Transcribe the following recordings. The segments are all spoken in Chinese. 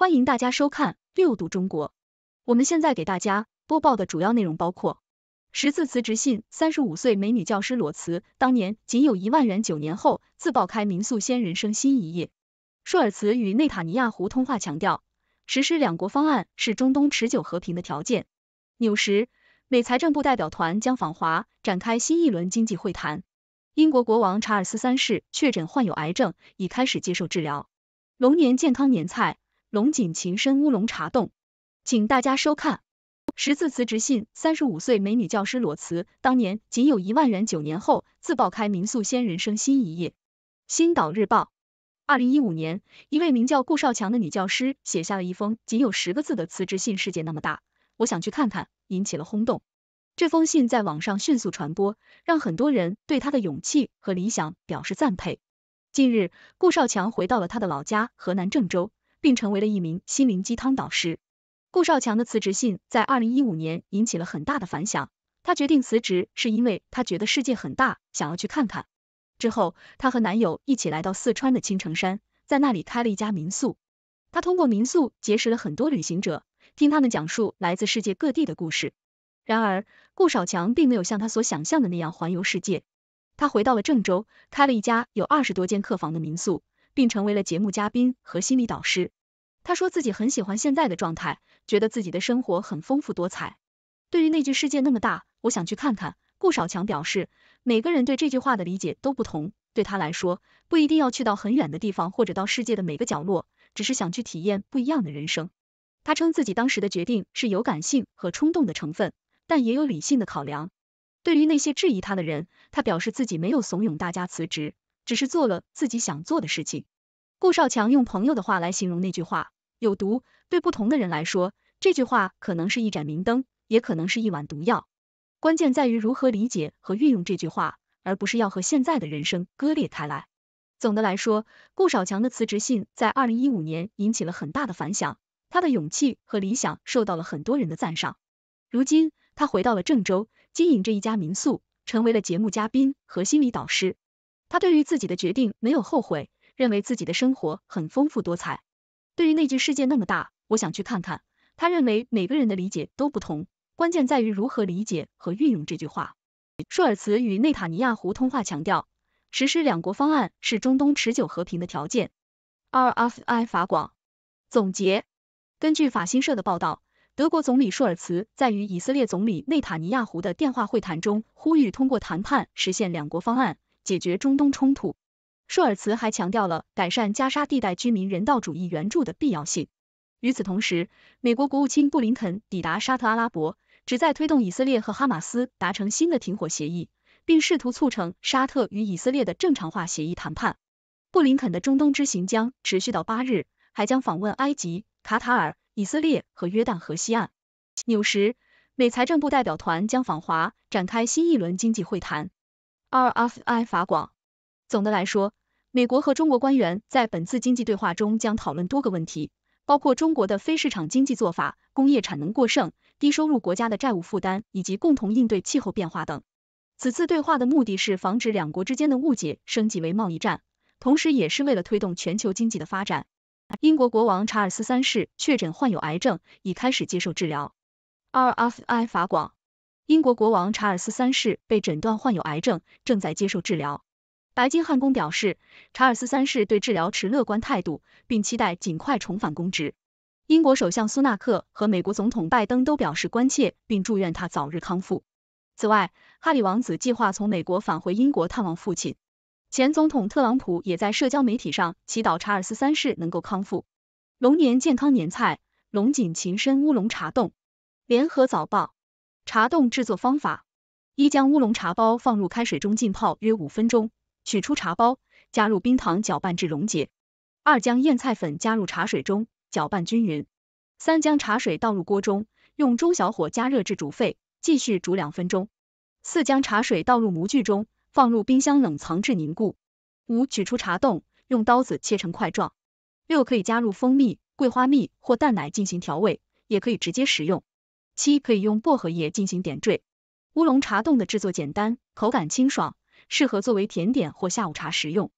欢迎大家收看《六度中国》。我们现在给大家播报的主要内容包括：十字辞职信，三十五岁美女教师裸辞，当年仅有一万元，九年后自曝开民宿，先人生新一页。舒尔茨与内塔尼亚胡通话，强调实施两国方案是中东持久和平的条件。纽时，美财政部代表团将访华，展开新一轮经济会谈。英国国王查尔斯三世确诊患有癌症，已开始接受治疗。龙年健康年菜。龙井情深乌龙茶洞，请大家收看。十字辞职信，三十五岁美女教师裸辞，当年仅有一万元，九年后自曝开民宿，掀人生新一页。新岛日报，二零一五年，一位名叫顾少强的女教师写下了一封仅有十个字的辞职信，世界那么大，我想去看看，引起了轰动。这封信在网上迅速传播，让很多人对她的勇气和理想表示赞佩。近日，顾少强回到了他的老家河南郑州。并成为了一名心灵鸡汤导师。顾少强的辞职信在二零一五年引起了很大的反响。他决定辞职是因为他觉得世界很大，想要去看看。之后，他和男友一起来到四川的青城山，在那里开了一家民宿。他通过民宿结识了很多旅行者，听他们讲述来自世界各地的故事。然而，顾少强并没有像他所想象的那样环游世界。他回到了郑州，开了一家有二十多间客房的民宿。并成为了节目嘉宾和心理导师。他说自己很喜欢现在的状态，觉得自己的生活很丰富多彩。对于那句“世界那么大，我想去看看”，顾少强表示，每个人对这句话的理解都不同。对他来说，不一定要去到很远的地方或者到世界的每个角落，只是想去体验不一样的人生。他称自己当时的决定是有感性和冲动的成分，但也有理性的考量。对于那些质疑他的人，他表示自己没有怂恿大家辞职。只是做了自己想做的事情。顾少强用朋友的话来形容那句话：“有毒。”对不同的人来说，这句话可能是一盏明灯，也可能是一碗毒药。关键在于如何理解和运用这句话，而不是要和现在的人生割裂开来。总的来说，顾少强的辞职信在二零一五年引起了很大的反响，他的勇气和理想受到了很多人的赞赏。如今，他回到了郑州，经营着一家民宿，成为了节目嘉宾和心理导师。他对于自己的决定没有后悔，认为自己的生活很丰富多彩。对于那句“世界那么大，我想去看看”，他认为每个人的理解都不同，关键在于如何理解和运用这句话。舒尔茨与内塔尼亚胡通话强调，实施两国方案是中东持久和平的条件。RFI 法广总结：根据法新社的报道，德国总理舒尔茨在与以色列总理内塔尼亚胡的电话会谈中，呼吁通过谈判实现两国方案。解决中东冲突，舒尔茨还强调了改善加沙地带居民人道主义援助的必要性。与此同时，美国国务卿布林肯抵达沙特阿拉伯，旨在推动以色列和哈马斯达成新的停火协议，并试图促成沙特与以色列的正常化协议谈判。布林肯的中东之行将持续到八日，还将访问埃及、卡塔尔、以色列和约旦河西岸。纽时，美财政部代表团将访华，展开新一轮经济会谈。RFI 法广。总的来说，美国和中国官员在本次经济对话中将讨论多个问题，包括中国的非市场经济做法、工业产能过剩、低收入国家的债务负担以及共同应对气候变化等。此次对话的目的是防止两国之间的误解升级为贸易战，同时也是为了推动全球经济的发展。英国国王查尔斯三世确诊患有癌症，已开始接受治疗。RFI 法广。英国国王查尔斯三世被诊断患有癌症，正在接受治疗。白金汉宫表示，查尔斯三世对治疗持乐观态度，并期待尽快重返公职。英国首相苏纳克和美国总统拜登都表示关切，并祝愿他早日康复。此外，哈里王子计划从美国返回英国探望父亲。前总统特朗普也在社交媒体上祈祷查尔斯三世能够康复。龙年健康年菜，龙井、情深乌龙茶冻。联合早报。茶冻制作方法：一、将乌龙茶包放入开水中浸泡约五分钟，取出茶包，加入冰糖搅拌至溶解；二、将燕菜粉加入茶水中搅拌均匀；三、将茶水倒入锅中，用中小火加热至煮沸，继续煮两分钟；四、将茶水倒入模具中，放入冰箱冷藏至凝固；五、取出茶冻，用刀子切成块状；六、可以加入蜂蜜、桂花蜜或淡奶进行调味，也可以直接食用。七，可以用薄荷叶进行点缀。乌龙茶冻的制作简单，口感清爽，适合作为甜点或下午茶食用。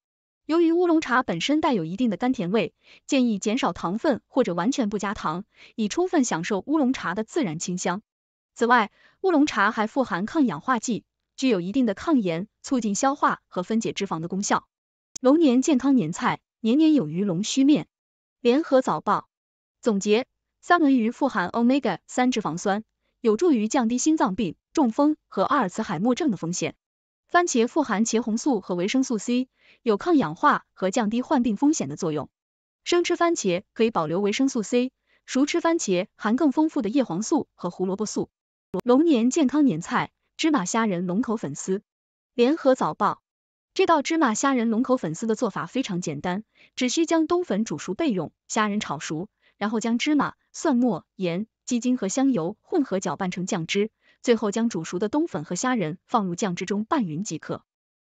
由于乌龙茶本身带有一定的甘甜味，建议减少糖分或者完全不加糖，以充分享受乌龙茶的自然清香。此外，乌龙茶还富含抗氧化剂，具有一定的抗炎、促进消化和分解脂肪的功效。龙年健康年菜，年年有余龙须面。联合早报总结。三文鱼富含 Omega 三脂肪酸，有助于降低心脏病、中风和阿尔茨海默症的风险。番茄富含茄红素和维生素 C，有抗氧化和降低患病风险的作用。生吃番茄可以保留维生素 C，熟吃番茄含更丰富的叶黄素和胡萝卜素。龙年健康年菜：芝麻虾仁龙口粉丝。联合早报。这道芝麻虾仁龙口粉丝的做法非常简单，只需将冬粉煮熟备用，虾仁炒熟。然后将芝麻、蒜末、盐、鸡精和香油混合搅拌成酱汁，最后将煮熟的冬粉和虾仁放入酱汁中拌匀即可。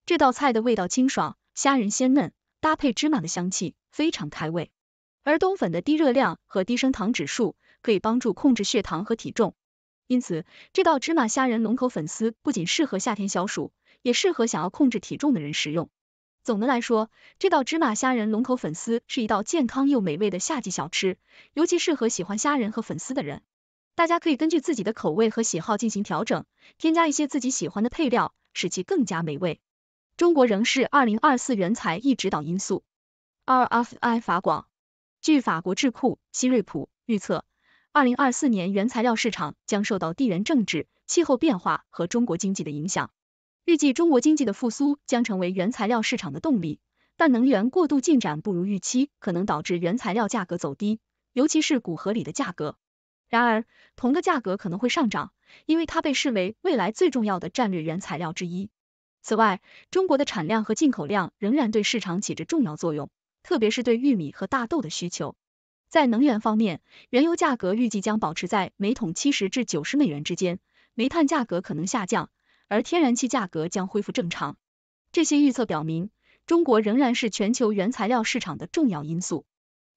这道菜的味道清爽，虾仁鲜嫩，搭配芝麻的香气，非常开胃。而冬粉的低热量和低升糖指数，可以帮助控制血糖和体重。因此，这道芝麻虾仁龙口粉丝不仅适合夏天消暑，也适合想要控制体重的人食用。总的来说，这道芝麻虾仁龙口粉丝是一道健康又美味的夏季小吃，尤其适合喜欢虾仁和粉丝的人。大家可以根据自己的口味和喜好进行调整，添加一些自己喜欢的配料，使其更加美味。中国仍是二零二四原材一指导因素。RFI 法广，据法国智库希瑞普预测，二零二四年原材料市场将受到地缘政治、气候变化和中国经济的影响。预计中国经济的复苏将成为原材料市场的动力，但能源过度进展不如预期，可能导致原材料价格走低，尤其是钴合理的价格。然而，铜的价格可能会上涨，因为它被视为未来最重要的战略原材料之一。此外，中国的产量和进口量仍然对市场起着重要作用，特别是对玉米和大豆的需求。在能源方面，原油价格预计将保持在每桶七十至九十美元之间，煤炭价格可能下降。而天然气价格将恢复正常。这些预测表明，中国仍然是全球原材料市场的重要因素。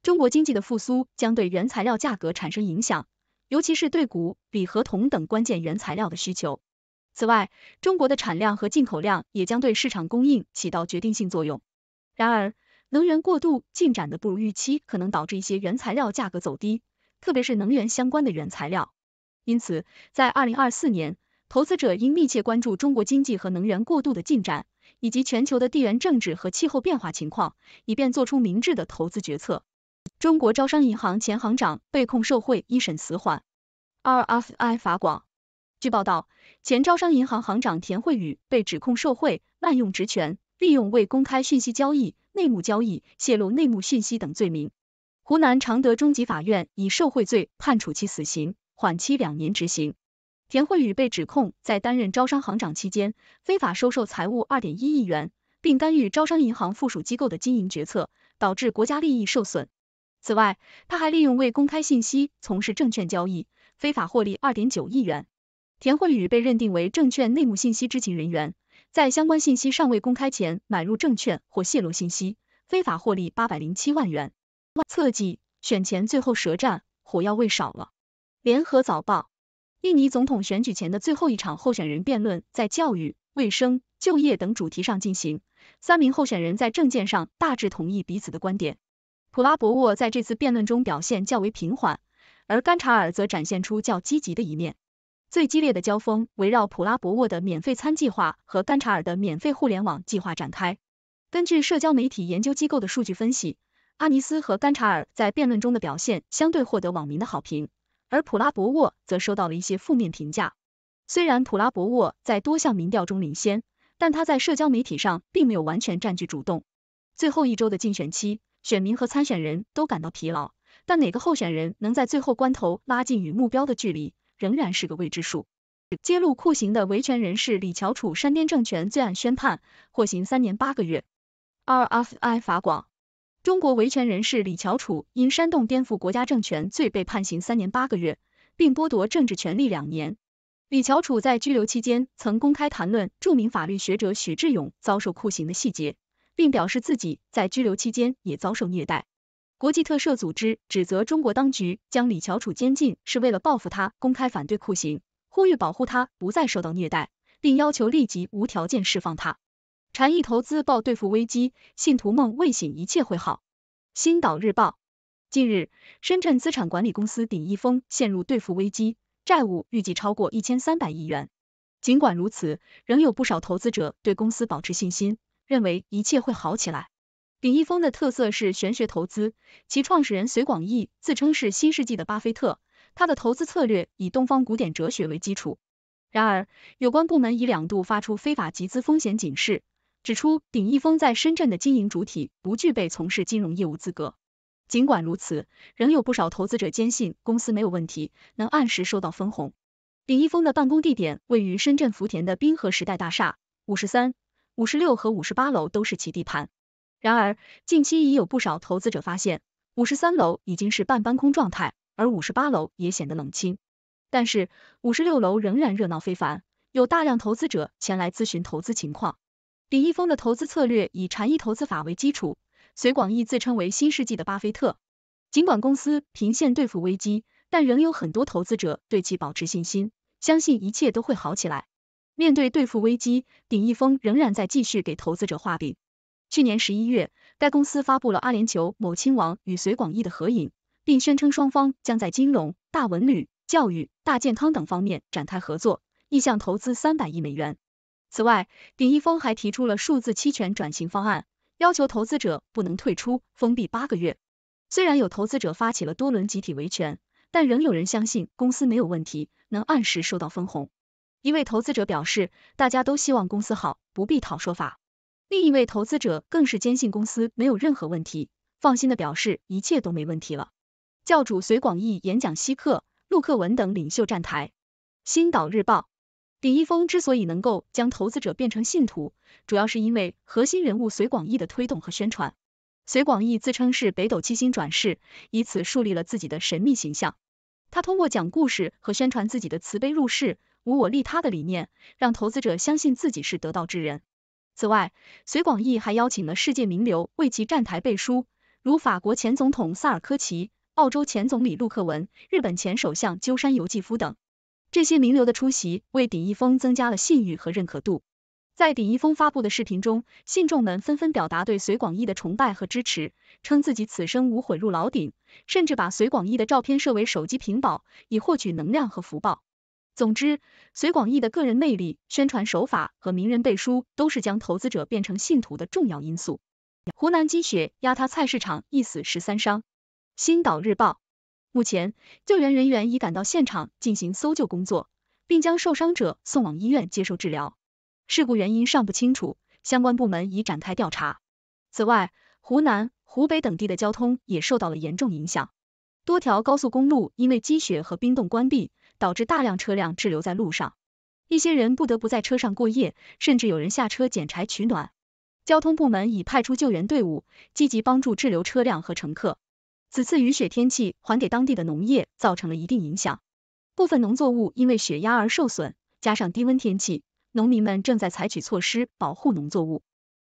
中国经济的复苏将对原材料价格产生影响，尤其是对钴、锂和铜等关键原材料的需求。此外，中国的产量和进口量也将对市场供应起到决定性作用。然而，能源过度进展的不如预期可能导致一些原材料价格走低，特别是能源相关的原材料。因此，在二零二四年。投资者应密切关注中国经济和能源过渡的进展，以及全球的地缘政治和气候变化情况，以便做出明智的投资决策。中国招商银行前行长被控受贿，一审死缓。RFI 法广。据报道，前招商银行行长田惠宇被指控受贿、滥用职权、利用未公开信息交易、内幕交易、泄露内幕信息等罪名。湖南常德中级法院以受贿罪判处其死刑，缓期两年执行。田慧宇被指控在担任招商行长期间，非法收受财物二点一亿元，并干预招商银行附属机构的经营决策，导致国家利益受损。此外，他还利用未公开信息从事证券交易，非法获利二点九亿元。田慧宇被认定为证券内幕信息知情人员，在相关信息尚未公开前买入证券或泄露信息，非法获利八百零七万元。侧计选前最后舌战，火药味少了。联合早报。印尼总统选举前的最后一场候选人辩论，在教育、卫生、就业等主题上进行。三名候选人在政见上大致同意彼此的观点。普拉博沃在这次辩论中表现较为平缓，而甘查尔则展现出较积极的一面。最激烈的交锋围绕普拉博沃的免费餐计划和甘查尔的免费互联网计划展开。根据社交媒体研究机构的数据分析，阿尼斯和甘查尔在辩论中的表现相对获得网民的好评。而普拉博沃则收到了一些负面评价。虽然普拉博沃在多项民调中领先，但他在社交媒体上并没有完全占据主动。最后一周的竞选期，选民和参选人都感到疲劳，但哪个候选人能在最后关头拉近与目标的距离，仍然是个未知数。揭露酷刑的维权人士李乔楚山巅政权罪案宣判，获刑三年八个月。RFI 法广。中国维权人士李乔楚因煽动颠覆国家政权罪被判刑三年八个月，并剥夺政治权利两年。李乔楚在拘留期间曾公开谈论著名法律学者许志勇遭受酷刑的细节，并表示自己在拘留期间也遭受虐待。国际特赦组织指责中国当局将李乔楚监禁是为了报复他公开反对酷刑，呼吁保护他不再受到虐待，并要求立即无条件释放他。禅意投资报兑付危机，信徒梦未醒，一切会好。新岛日报。近日，深圳资产管理公司鼎益丰陷入兑付危机，债务预计超过一千三百亿元。尽管如此，仍有不少投资者对公司保持信心，认为一切会好起来。鼎益丰的特色是玄学投资，其创始人隋广义自称是新世纪的巴菲特，他的投资策略以东方古典哲学为基础。然而，有关部门已两度发出非法集资风险警示。指出，鼎益丰在深圳的经营主体不具备从事金融业务资格。尽管如此，仍有不少投资者坚信公司没有问题，能按时收到分红。鼎益丰的办公地点位于深圳福田的滨河时代大厦五十三、五十六和五十八楼都是其地盘。然而，近期已有不少投资者发现，五十三楼已经是半搬空状态，而五十八楼也显得冷清。但是，五十六楼仍然热闹非凡，有大量投资者前来咨询投资情况。鼎益丰的投资策略以禅意投资法为基础，隋广义自称为新世纪的巴菲特。尽管公司频现兑付危机，但仍有很多投资者对其保持信心，相信一切都会好起来。面对兑付危机，鼎益丰仍然在继续给投资者画饼。去年十一月，该公司发布了阿联酋某亲王与隋广义的合影，并宣称双方将在金融、大文旅、教育、大健康等方面展开合作，意向投资三百亿美元。此外，鼎益丰还提出了数字期权转型方案，要求投资者不能退出，封闭八个月。虽然有投资者发起了多轮集体维权，但仍有人相信公司没有问题，能按时收到分红。一位投资者表示，大家都希望公司好，不必讨说法。另一位投资者更是坚信公司没有任何问题，放心的表示一切都没问题了。教主隋广义演讲稀客，陆克文等领袖站台。星岛日报。李一峰之所以能够将投资者变成信徒，主要是因为核心人物隋广义的推动和宣传。隋广义自称是北斗七星转世，以此树立了自己的神秘形象。他通过讲故事和宣传自己的慈悲入世、无我利他的理念，让投资者相信自己是得道之人。此外，隋广义还邀请了世界名流为其站台背书，如法国前总统萨尔科齐、澳洲前总理陆克文、日本前首相鸠山由纪夫等。这些名流的出席为鼎一峰增加了信誉和认可度。在顶一峰发布的视频中，信众们纷纷表达对隋广义的崇拜和支持，称自己此生无悔入老顶，甚至把隋广义的照片设为手机屏保，以获取能量和福报。总之，隋广义的个人魅力、宣传手法和名人背书都是将投资者变成信徒的重要因素。湖南积雪压塌菜市场，一死十三伤。新岛日报。目前，救援人员已赶到现场进行搜救工作，并将受伤者送往医院接受治疗。事故原因尚不清楚，相关部门已展开调查。此外，湖南、湖北等地的交通也受到了严重影响，多条高速公路因为积雪和冰冻关闭，导致大量车辆滞留在路上，一些人不得不在车上过夜，甚至有人下车捡柴取暖。交通部门已派出救援队伍，积极帮助滞留车辆和乘客。此次雨雪天气还给当地的农业造成了一定影响，部分农作物因为雪压而受损，加上低温天气，农民们正在采取措施保护农作物。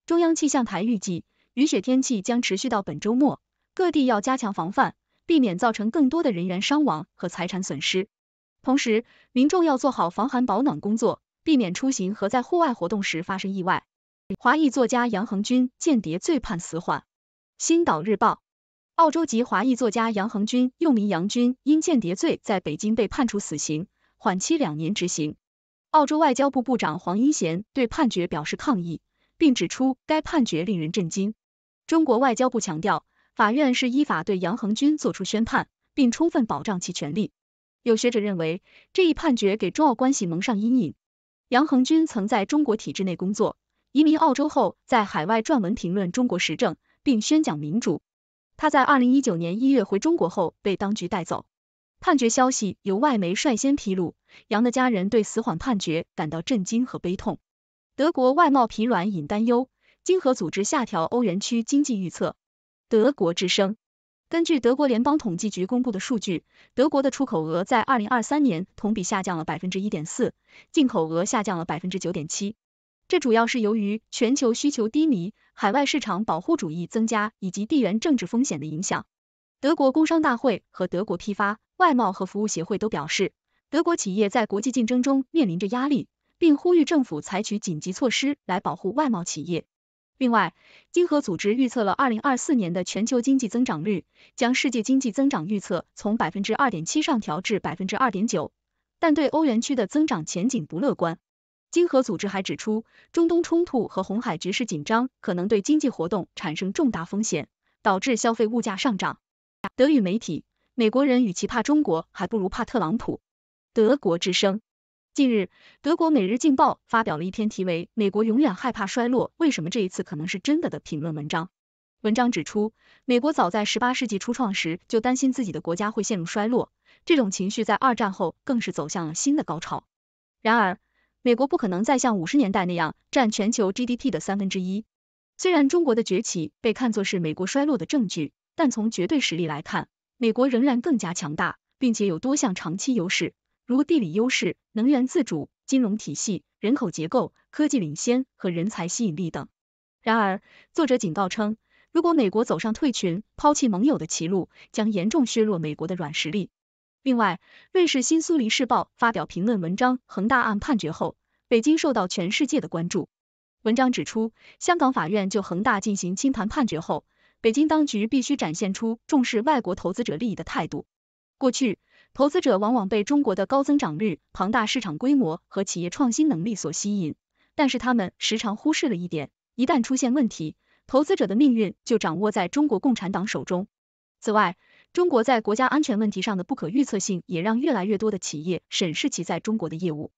中央气象台预计，雨雪天气将持续到本周末，各地要加强防范，避免造成更多的人员伤亡和财产损失。同时，民众要做好防寒保暖工作，避免出行和在户外活动时发生意外。华裔作家杨恒军，间谍罪判死缓。新岛日报。澳洲籍华裔作家杨恒军，又名杨军，因间谍罪在北京被判处死刑，缓期两年执行。澳洲外交部部长黄英贤对判决表示抗议，并指出该判决令人震惊。中国外交部强调，法院是依法对杨恒军作出宣判，并充分保障其权利。有学者认为，这一判决给中澳关系蒙上阴影。杨恒军曾在中国体制内工作，移民澳洲后，在海外撰文评论中国时政，并宣讲民主。他在二零一九年一月回中国后被当局带走，判决消息由外媒率先披露。杨的家人对死缓判决感到震惊和悲痛。德国外贸疲软引担忧，经合组织下调欧元区经济预测。德国之声：根据德国联邦统计局公布的数据，德国的出口额在二零二三年同比下降了百分之一点四，进口额下降了百分之九点七。这主要是由于全球需求低迷、海外市场保护主义增加以及地缘政治风险的影响。德国工商大会和德国批发外贸和服务协会都表示，德国企业在国际竞争中面临着压力，并呼吁政府采取紧急措施来保护外贸企业。另外，经合组织预测了二零二四年的全球经济增长率，将世界经济增长预测从百分之二点七上调至百分之二点九，但对欧元区的增长前景不乐观。经合组织还指出，中东冲突和红海局势紧张可能对经济活动产生重大风险，导致消费物价上涨。德语媒体，美国人与其怕中国，还不如怕特朗普。德国之声。近日，德国《每日镜报》发表了一篇题为《美国永远害怕衰落，为什么这一次可能是真的》的评论文章。文章指出，美国早在十八世纪初创时就担心自己的国家会陷入衰落，这种情绪在二战后更是走向了新的高潮。然而。美国不可能再像五十年代那样占全球 GDP 的三分之一。虽然中国的崛起被看作是美国衰落的证据，但从绝对实力来看，美国仍然更加强大，并且有多项长期优势，如地理优势、能源自主、金融体系、人口结构、科技领先和人才吸引力等。然而，作者警告称，如果美国走上退群、抛弃盟友的歧路，将严重削弱美国的软实力。另外，瑞士《新苏黎世报》发表评论文章，恒大案判决后，北京受到全世界的关注。文章指出，香港法院就恒大进行清盘判决后，北京当局必须展现出重视外国投资者利益的态度。过去，投资者往往被中国的高增长率、庞大市场规模和企业创新能力所吸引，但是他们时常忽视了一点：一旦出现问题，投资者的命运就掌握在中国共产党手中。此外，中国在国家安全问题上的不可预测性，也让越来越多的企业审视其在中国的业务。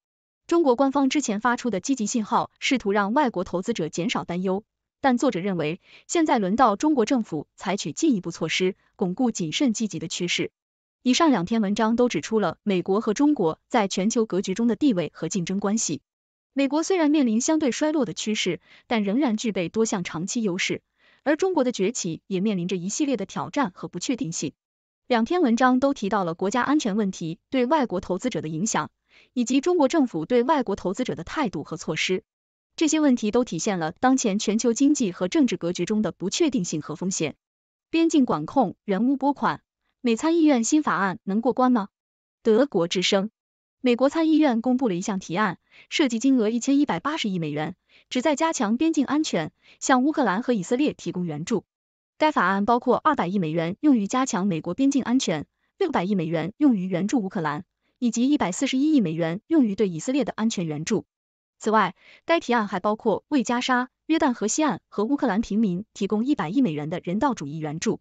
中国官方之前发出的积极信号，试图让外国投资者减少担忧，但作者认为，现在轮到中国政府采取进一步措施，巩固谨慎积极的趋势。以上两篇文章都指出了美国和中国在全球格局中的地位和竞争关系。美国虽然面临相对衰落的趋势，但仍然具备多项长期优势，而中国的崛起也面临着一系列的挑战和不确定性。两篇文章都提到了国家安全问题对外国投资者的影响，以及中国政府对外国投资者的态度和措施。这些问题都体现了当前全球经济和政治格局中的不确定性和风险。边境管控、人物拨款、美参议院新法案能过关吗？德国之声，美国参议院公布了一项提案，涉及金额一千一百八十亿美元，旨在加强边境安全，向乌克兰和以色列提供援助。该法案包括二百亿美元用于加强美国边境安全，六百亿美元用于援助乌克兰，以及一百四十一亿美元用于对以色列的安全援助。此外，该提案还包括为加沙、约旦河西岸和乌克兰平民提供一百亿美元的人道主义援助。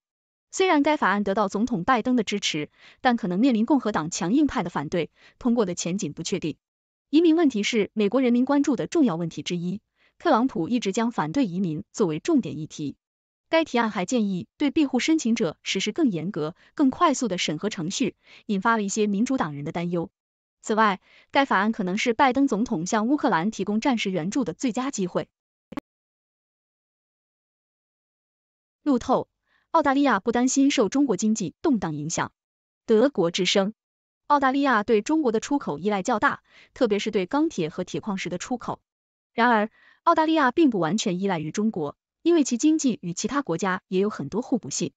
虽然该法案得到总统拜登的支持，但可能面临共和党强硬派的反对，通过的前景不确定。移民问题是美国人民关注的重要问题之一，特朗普一直将反对移民作为重点议题。该提案还建议对庇护申请者实施更严格、更快速的审核程序，引发了一些民主党人的担忧。此外，该法案可能是拜登总统向乌克兰提供战时援助的最佳机会。路透，澳大利亚不担心受中国经济动荡影响。德国之声，澳大利亚对中国的出口依赖较大，特别是对钢铁和铁矿石的出口。然而，澳大利亚并不完全依赖于中国。因为其经济与其他国家也有很多互补性，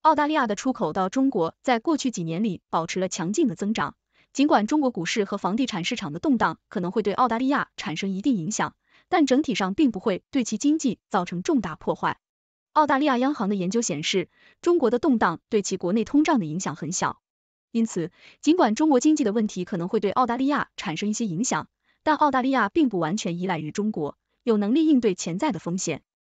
澳大利亚的出口到中国在过去几年里保持了强劲的增长。尽管中国股市和房地产市场的动荡可能会对澳大利亚产生一定影响，但整体上并不会对其经济造成重大破坏。澳大利亚央行的研究显示，中国的动荡对其国内通胀的影响很小。因此，尽管中国经济的问题可能会对澳大利亚产生一些影响，但澳大利亚并不完全依赖于中国，有能力应对潜在的风险。